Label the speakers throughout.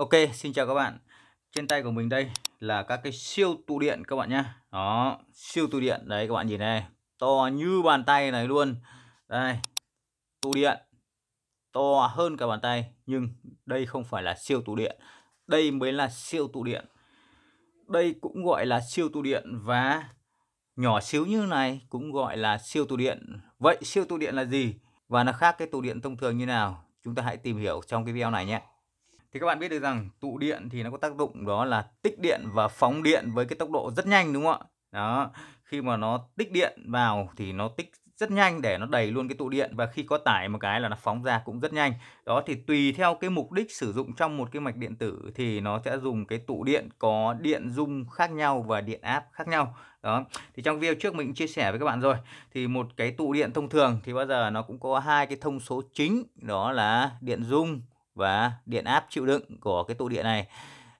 Speaker 1: Ok, xin chào các bạn. Trên tay của mình đây là các cái siêu tụ điện các bạn nhé. Đó, siêu tụ điện. Đấy các bạn nhìn này. To như bàn tay này luôn. Đây, tụ điện. To hơn cả bàn tay. Nhưng đây không phải là siêu tụ điện. Đây mới là siêu tụ điện. Đây cũng gọi là siêu tụ điện và nhỏ xíu như này cũng gọi là siêu tụ điện. Vậy siêu tụ điện là gì? Và nó khác cái tụ điện thông thường như nào? Chúng ta hãy tìm hiểu trong cái video này nhé thì các bạn biết được rằng tụ điện thì nó có tác dụng đó là tích điện và phóng điện với cái tốc độ rất nhanh đúng không ạ đó khi mà nó tích điện vào thì nó tích rất nhanh để nó đầy luôn cái tụ điện và khi có tải một cái là nó phóng ra cũng rất nhanh đó thì tùy theo cái mục đích sử dụng trong một cái mạch điện tử thì nó sẽ dùng cái tụ điện có điện dung khác nhau và điện áp khác nhau đó thì trong video trước mình chia sẻ với các bạn rồi thì một cái tụ điện thông thường thì bao giờ nó cũng có hai cái thông số chính đó là điện dung và điện áp chịu đựng của cái tụ điện này.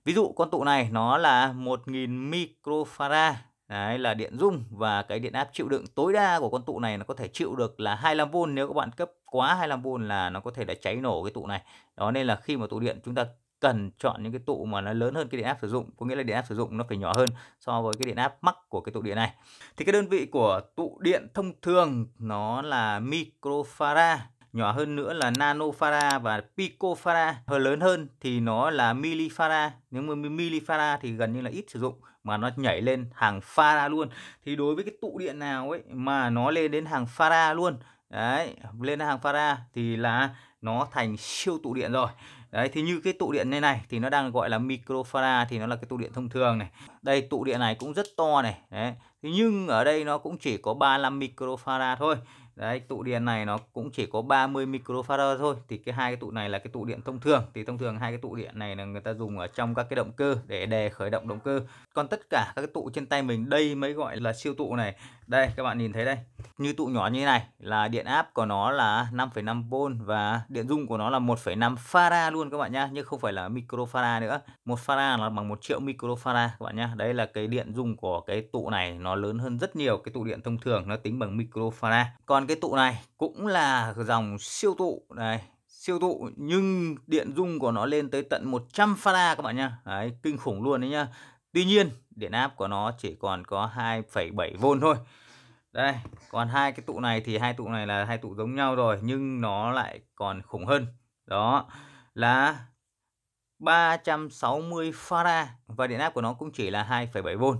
Speaker 1: Ví dụ con tụ này nó là 1000 microfarad Đấy là điện dung và cái điện áp chịu đựng tối đa của con tụ này nó có thể chịu được là 25V nếu các bạn cấp quá 25V là nó có thể đã cháy nổ cái tụ này. Đó nên là khi mà tụ điện chúng ta cần chọn những cái tụ mà nó lớn hơn cái điện áp sử dụng, có nghĩa là điện áp sử dụng nó phải nhỏ hơn so với cái điện áp mắc của cái tụ điện này. Thì cái đơn vị của tụ điện thông thường nó là microfarad nhỏ hơn nữa là nanofarad và picofara, hơi lớn hơn thì nó là millifarad nếu mà millifarad thì gần như là ít sử dụng mà nó nhảy lên hàng fara luôn thì đối với cái tụ điện nào ấy mà nó lên đến hàng fara luôn đấy lên hàng fara thì là nó thành siêu tụ điện rồi đấy thì như cái tụ điện này này thì nó đang gọi là microfarad thì nó là cái tụ điện thông thường này đây tụ điện này cũng rất to này đấy thế nhưng ở đây nó cũng chỉ có 35 microfarad thôi Đấy, tụ điện này nó cũng chỉ có 30 microfarad thôi thì cái hai cái tụ này là cái tụ điện thông thường thì thông thường hai cái tụ điện này là người ta dùng ở trong các cái động cơ để đề khởi động động cơ còn tất cả các cái tụ trên tay mình đây mới gọi là siêu tụ này đây các bạn nhìn thấy đây như tụ nhỏ như thế này là điện áp của nó là 5,5V và điện dung của nó là 1,5 farad luôn các bạn nhá nhưng không phải là microfarad nữa một farad là bằng một triệu microfarad các bạn nhá đấy là cái điện dung của cái tụ này nó lớn hơn rất nhiều cái tụ điện thông thường nó tính bằng microfarad còn cái tụ này cũng là dòng siêu tụ này siêu tụ nhưng điện dung của nó lên tới tận 100 farad các bạn nhá đấy kinh khủng luôn đấy nhá tuy nhiên điện áp của nó chỉ còn có 2,7V thôi đây còn hai cái tụ này thì hai tụ này là hai tụ giống nhau rồi nhưng nó lại còn khủng hơn đó là 360 fara và điện áp của nó cũng chỉ là 2,7V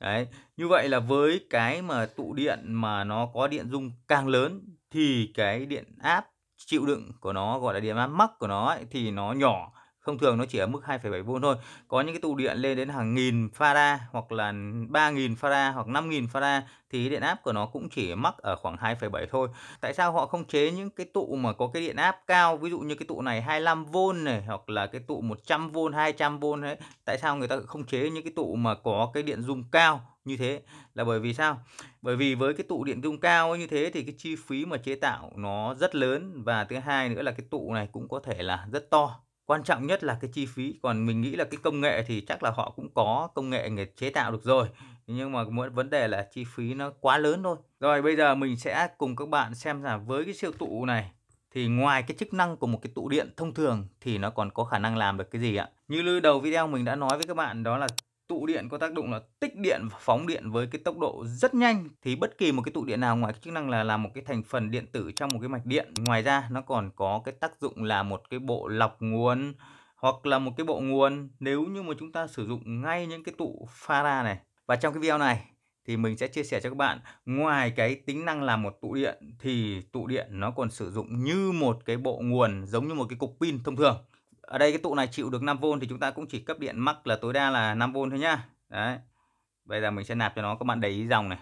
Speaker 1: đấy như vậy là với cái mà tụ điện mà nó có điện dung càng lớn thì cái điện áp chịu đựng của nó gọi là điện áp mắc của nó ấy, thì nó nhỏ thông thường nó chỉ ở mức 2,7V thôi có những cái tụ điện lên đến hàng nghìn farad hoặc là 3.000 farad hoặc 5.000 farad thì điện áp của nó cũng chỉ mắc ở khoảng 2,7 thôi tại sao họ không chế những cái tụ mà có cái điện áp cao ví dụ như cái tụ này 25V này hoặc là cái tụ 100V 200V ấy tại sao người ta không chế những cái tụ mà có cái điện dung cao như thế là bởi vì sao bởi vì với cái tụ điện dung cao như thế thì cái chi phí mà chế tạo nó rất lớn và thứ hai nữa là cái tụ này cũng có thể là rất to quan trọng nhất là cái chi phí còn mình nghĩ là cái công nghệ thì chắc là họ cũng có công nghệ để chế tạo được rồi nhưng mà mỗi vấn đề là chi phí nó quá lớn thôi rồi bây giờ mình sẽ cùng các bạn xem là với cái siêu tụ này thì ngoài cái chức năng của một cái tụ điện thông thường thì nó còn có khả năng làm được cái gì ạ như lưu đầu video mình đã nói với các bạn đó là tụ điện có tác dụng là tích điện và phóng điện với cái tốc độ rất nhanh thì bất kỳ một cái tụ điện nào ngoài cái chức năng là làm một cái thành phần điện tử trong một cái mạch điện ngoài ra nó còn có cái tác dụng là một cái bộ lọc nguồn hoặc là một cái bộ nguồn nếu như mà chúng ta sử dụng ngay những cái tụ Fara này và trong cái video này thì mình sẽ chia sẻ cho các bạn ngoài cái tính năng là một tụ điện thì tụ điện nó còn sử dụng như một cái bộ nguồn giống như một cái cục pin thông thường ở đây cái tụ này chịu được 5V thì chúng ta cũng chỉ cấp điện mắc là tối đa là 5V thôi nhá đấy bây giờ mình sẽ nạp cho nó các bạn để ý dòng này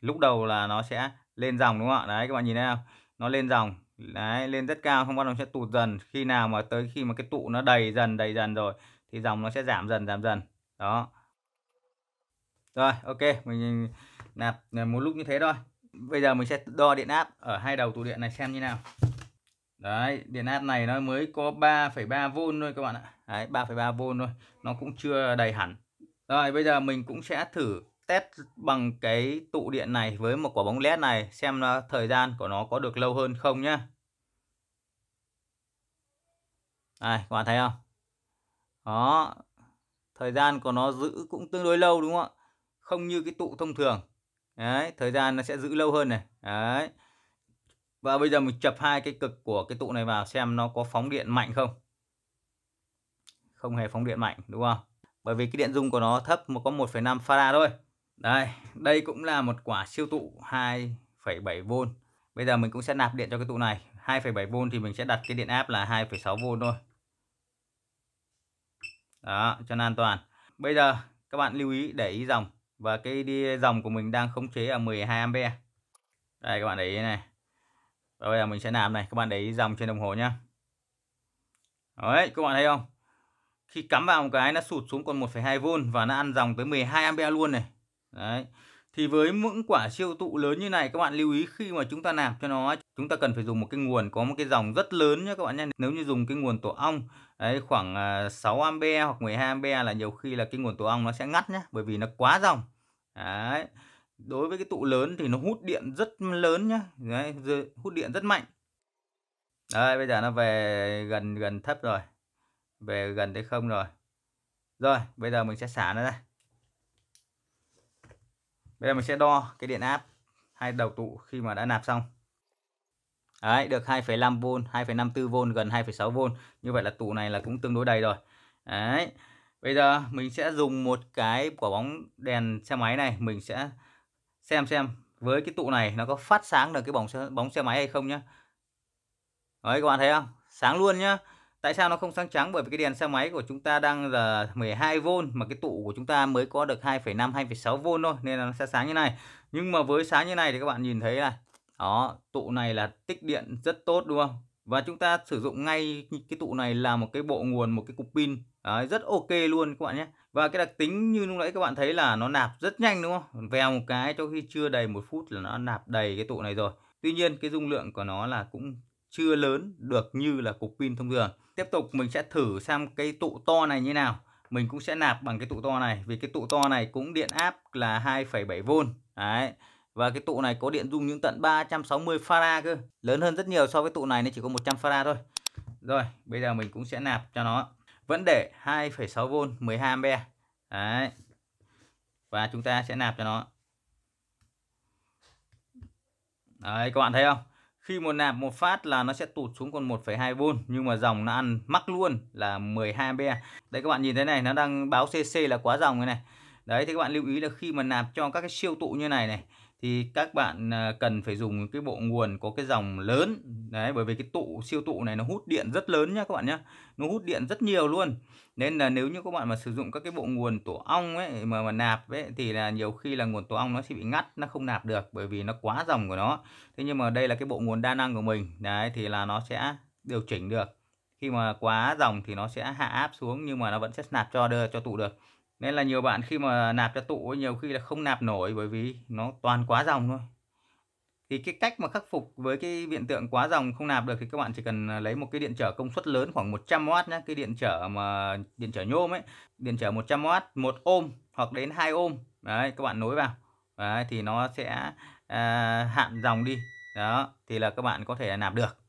Speaker 1: lúc đầu là nó sẽ lên dòng đúng không ạ đấy các bạn nhìn thấy không nó lên dòng đấy lên rất cao không bắt đầu sẽ tụt dần khi nào mà tới khi mà cái tụ nó đầy dần đầy dần rồi thì dòng nó sẽ giảm dần giảm dần đó rồi ok mình nạp một lúc như thế thôi bây giờ mình sẽ đo điện áp ở hai đầu tụ điện này xem như nào Đấy, điện áp này nó mới có 3,3V thôi các bạn ạ. Đấy, 3,3V thôi. Nó cũng chưa đầy hẳn. Rồi, bây giờ mình cũng sẽ thử test bằng cái tụ điện này với một quả bóng led này xem là thời gian của nó có được lâu hơn không nhá. Đây, các bạn thấy không? Đó. Thời gian của nó giữ cũng tương đối lâu đúng không ạ? Không như cái tụ thông thường. Đấy, thời gian nó sẽ giữ lâu hơn này. Đấy. Và bây giờ mình chập hai cái cực của cái tụ này vào xem nó có phóng điện mạnh không. Không hề phóng điện mạnh đúng không? Bởi vì cái điện dung của nó thấp mà có 1,5 farad thôi. Đây, đây cũng là một quả siêu tụ 2,7V. Bây giờ mình cũng sẽ nạp điện cho cái tụ này. 2,7V thì mình sẽ đặt cái điện áp là 2,6V thôi. Đó, cho nó an toàn. Bây giờ các bạn lưu ý để ý dòng và cái đi dòng của mình đang khống chế ở 12A. Đây các bạn để ý này và bây giờ mình sẽ làm này các bạn để ý dòng trên đồng hồ nhá đấy các bạn thấy không khi cắm vào một cái nó sụt xuống còn 1,2V và nó ăn dòng tới 12A luôn này đấy thì với những quả siêu tụ lớn như này các bạn lưu ý khi mà chúng ta nạp cho nó chúng ta cần phải dùng một cái nguồn có một cái dòng rất lớn nhé các bạn nhé nếu như dùng cái nguồn tổ ong đấy, khoảng 6A à, hoặc 12A là nhiều khi là cái nguồn tổ ong nó sẽ ngắt nhé bởi vì nó quá dòng đấy đối với cái tụ lớn thì nó hút điện rất lớn nhá Đấy, hút điện rất mạnh đây bây giờ nó về gần gần thấp rồi về gần tới không rồi rồi bây giờ mình sẽ xả nó ra bây giờ mình sẽ đo cái điện áp hai đầu tụ khi mà đã nạp xong Đấy, được 2,5V, 2,54V, gần 2,6V. Như vậy là tụ này là cũng tương đối đầy rồi. Đấy. Bây giờ mình sẽ dùng một cái quả bóng đèn xe máy này, mình sẽ xem xem với cái tụ này nó có phát sáng được cái bóng xe, bóng xe máy hay không nhá đấy các bạn thấy không sáng luôn nhá tại sao nó không sáng trắng bởi vì cái đèn xe máy của chúng ta đang là 12V mà cái tụ của chúng ta mới có được 2,5 2,6V thôi nên là nó sẽ sáng như này nhưng mà với sáng như này thì các bạn nhìn thấy là, đó tụ này là tích điện rất tốt đúng không và chúng ta sử dụng ngay cái tụ này là một cái bộ nguồn một cái cục pin Đấy, rất ok luôn các bạn nhé và cái đặc tính như lúc nãy các bạn thấy là nó nạp rất nhanh đúng không vèo một cái cho khi chưa đầy một phút là nó nạp đầy cái tụ này rồi tuy nhiên cái dung lượng của nó là cũng chưa lớn được như là cục pin thông thường tiếp tục mình sẽ thử xem cái tụ to này như nào mình cũng sẽ nạp bằng cái tụ to này vì cái tụ to này cũng điện áp là 2,7V đấy và cái tụ này có điện dung những tận 360 farad cơ. Lớn hơn rất nhiều so với tụ này nó chỉ có 100 farad thôi. Rồi, bây giờ mình cũng sẽ nạp cho nó. Vẫn để 2,6V 12A. Đấy. Và chúng ta sẽ nạp cho nó. Đấy, các bạn thấy không? Khi một nạp một phát là nó sẽ tụt xuống còn 1,2V nhưng mà dòng nó ăn mắc luôn là 12A. Đấy các bạn nhìn thấy này, nó đang báo CC là quá dòng này này. Đấy thì các bạn lưu ý là khi mà nạp cho các cái siêu tụ như này này thì các bạn à, cần phải dùng cái bộ nguồn có cái dòng lớn đấy bởi vì cái tụ siêu tụ này nó hút điện rất lớn nhá các bạn nhá nó hút điện rất nhiều luôn nên là nếu như các bạn mà sử dụng các cái bộ nguồn tổ ong ấy mà mà nạp ấy thì là nhiều khi là nguồn tổ ong nó sẽ bị ngắt nó không nạp được bởi vì nó quá dòng của nó thế nhưng mà đây là cái bộ nguồn đa năng của mình đấy thì là nó sẽ điều chỉnh được khi mà quá dòng thì nó sẽ hạ áp xuống nhưng mà nó vẫn sẽ nạp cho đưa cho tụ được nên là nhiều bạn khi mà nạp cho tụ nhiều khi là không nạp nổi bởi vì nó toàn quá dòng thôi thì cái cách mà khắc phục với cái hiện tượng quá dòng không nạp được thì các bạn chỉ cần à, lấy một cái điện trở công suất lớn khoảng 100W nhé cái điện trở mà điện trở nhôm ấy điện trở 100W 1 ôm hoặc đến 2 ôm đấy các bạn nối vào đấy, thì nó sẽ à, hạn dòng đi đó thì là các bạn có thể nạp được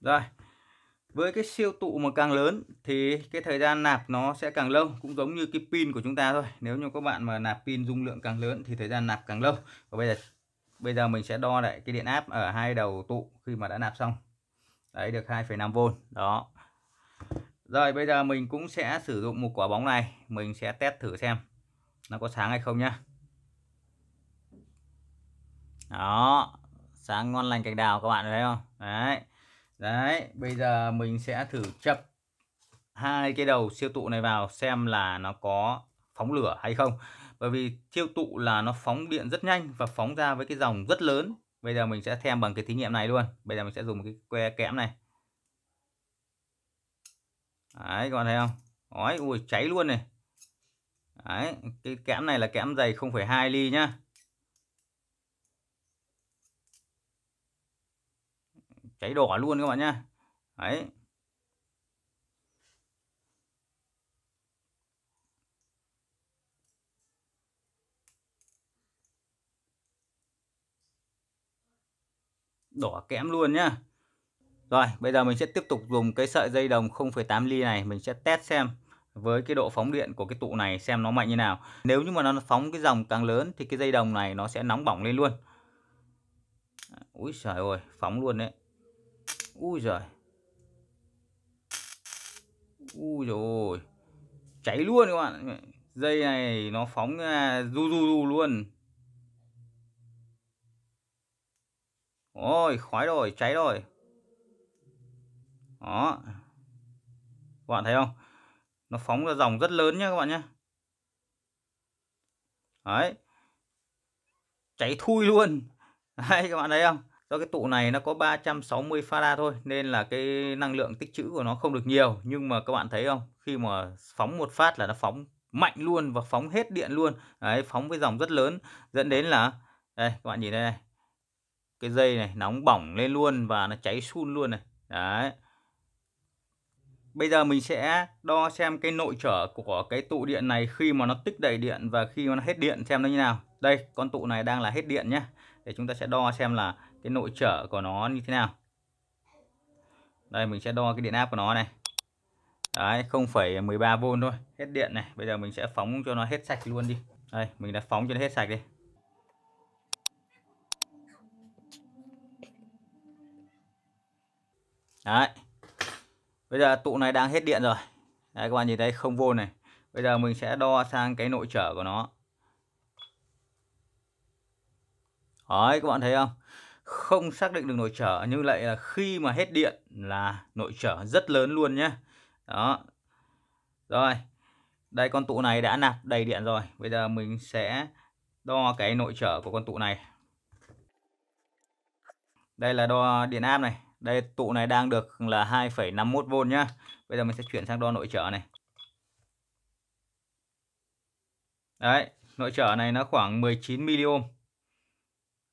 Speaker 1: Rồi. Với cái siêu tụ mà càng lớn thì cái thời gian nạp nó sẽ càng lâu, cũng giống như cái pin của chúng ta thôi. Nếu như các bạn mà nạp pin dung lượng càng lớn thì thời gian nạp càng lâu. Và bây giờ bây giờ mình sẽ đo lại cái điện áp ở hai đầu tụ khi mà đã nạp xong. Đấy được 2,5V. Đó. Rồi bây giờ mình cũng sẽ sử dụng một quả bóng này, mình sẽ test thử xem nó có sáng hay không nhá. Đó, sáng ngon lành cành đào các bạn thấy không? Đấy đấy bây giờ mình sẽ thử chập hai cái đầu siêu tụ này vào xem là nó có phóng lửa hay không bởi vì siêu tụ là nó phóng điện rất nhanh và phóng ra với cái dòng rất lớn bây giờ mình sẽ thêm bằng cái thí nghiệm này luôn bây giờ mình sẽ dùng cái que kẽm này đấy các bạn thấy không ói ui cháy luôn này đấy cái kẽm này là kẽm dày 0,2 ly nhá cháy đỏ luôn các bạn nhá đấy đỏ kẽm luôn nhá rồi bây giờ mình sẽ tiếp tục dùng cái sợi dây đồng 0,8 ly này mình sẽ test xem với cái độ phóng điện của cái tụ này xem nó mạnh như nào nếu như mà nó phóng cái dòng càng lớn thì cái dây đồng này nó sẽ nóng bỏng lên luôn Úi trời ơi, phóng luôn đấy ui giời ui rồi cháy luôn các bạn dây này nó phóng ra du du du luôn ôi khói rồi cháy rồi đó các bạn thấy không nó phóng ra dòng rất lớn nhá các bạn nhé đấy cháy thui luôn đấy các bạn thấy không do cái tụ này nó có 360 farad thôi nên là cái năng lượng tích trữ của nó không được nhiều nhưng mà các bạn thấy không khi mà phóng một phát là nó phóng mạnh luôn và phóng hết điện luôn đấy phóng với dòng rất lớn dẫn đến là đây các bạn nhìn đây này cái dây này nóng bỏng lên luôn và nó cháy sun luôn này đấy Bây giờ mình sẽ đo xem cái nội trở của cái tụ điện này khi mà nó tích đầy điện và khi mà nó hết điện xem nó như nào. Đây, con tụ này đang là hết điện nhé. Để chúng ta sẽ đo xem là cái nội trở của nó như thế nào đây mình sẽ đo cái điện áp của nó này đấy 0,13V thôi hết điện này bây giờ mình sẽ phóng cho nó hết sạch luôn đi đây mình đã phóng cho nó hết sạch đi đấy bây giờ tụ này đang hết điện rồi đấy các bạn nhìn thấy không vô này bây giờ mình sẽ đo sang cái nội trở của nó đấy các bạn thấy không không xác định được nội trở nhưng lại là khi mà hết điện là nội trở rất lớn luôn nhé đó rồi đây con tụ này đã nạp đầy điện rồi bây giờ mình sẽ đo cái nội trở của con tụ này đây là đo điện áp này đây tụ này đang được là 2,51V nhá bây giờ mình sẽ chuyển sang đo nội trở này đấy nội trở này nó khoảng 19 miliohm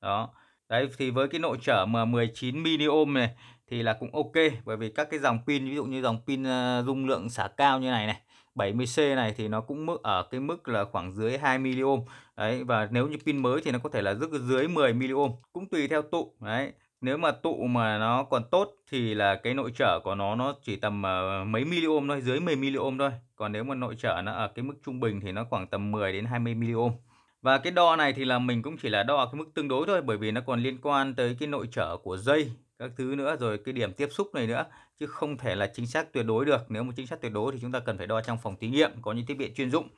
Speaker 1: đó Đấy thì với cái nội trở mà 19 mini ohm này thì là cũng ok bởi vì các cái dòng pin ví dụ như dòng pin ờ, dung lượng xả cao như này này 70C này thì nó cũng mức ở cái mức là khoảng dưới 2 miliohm. Đấy và nếu như pin mới thì nó có thể là rất dưới 10 miliohm, cũng tùy theo tụ. Đấy. Nếu mà tụ mà nó còn tốt thì là cái nội trở của nó nó chỉ tầm ờ, mấy mili miliohm thôi, dưới 10 miliohm thôi. Còn nếu mà nội trở nó ở cái mức trung bình thì nó khoảng tầm 10 đến 20 miliohm. Và cái đo này thì là mình cũng chỉ là đo cái mức tương đối thôi bởi vì nó còn liên quan tới cái nội trở của dây các thứ nữa rồi cái điểm tiếp xúc này nữa chứ không thể là chính xác tuyệt đối được. Nếu mà chính xác tuyệt đối thì chúng ta cần phải đo trong phòng thí nghiệm có những thiết bị chuyên dụng.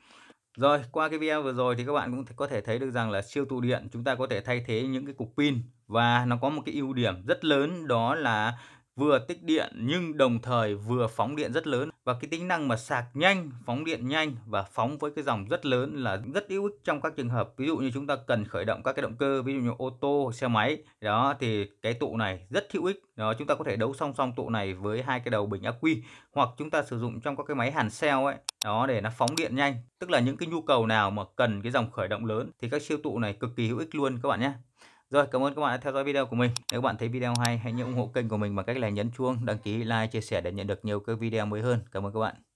Speaker 1: Rồi, qua cái video vừa rồi thì các bạn cũng có thể thấy được rằng là siêu tụ điện chúng ta có thể thay thế những cái cục pin và nó có một cái ưu điểm rất lớn đó là vừa tích điện nhưng đồng thời vừa phóng điện rất lớn và cái tính năng mà sạc nhanh, phóng điện nhanh và phóng với cái dòng rất lớn là rất hữu ích trong các trường hợp ví dụ như chúng ta cần khởi động các cái động cơ ví dụ như ô tô, xe máy đó thì cái tụ này rất hữu ích đó chúng ta có thể đấu song song tụ này với hai cái đầu bình ắc quy hoặc chúng ta sử dụng trong các cái máy hàn xeo ấy đó để nó phóng điện nhanh tức là những cái nhu cầu nào mà cần cái dòng khởi động lớn thì các siêu tụ này cực kỳ hữu ích luôn các bạn nhé rồi cảm ơn các bạn đã theo dõi video của mình. Nếu các bạn thấy video hay hãy nhớ ủng hộ kênh của mình bằng cách là nhấn chuông, đăng ký, like, chia sẻ để nhận được nhiều các video mới hơn. Cảm ơn các bạn.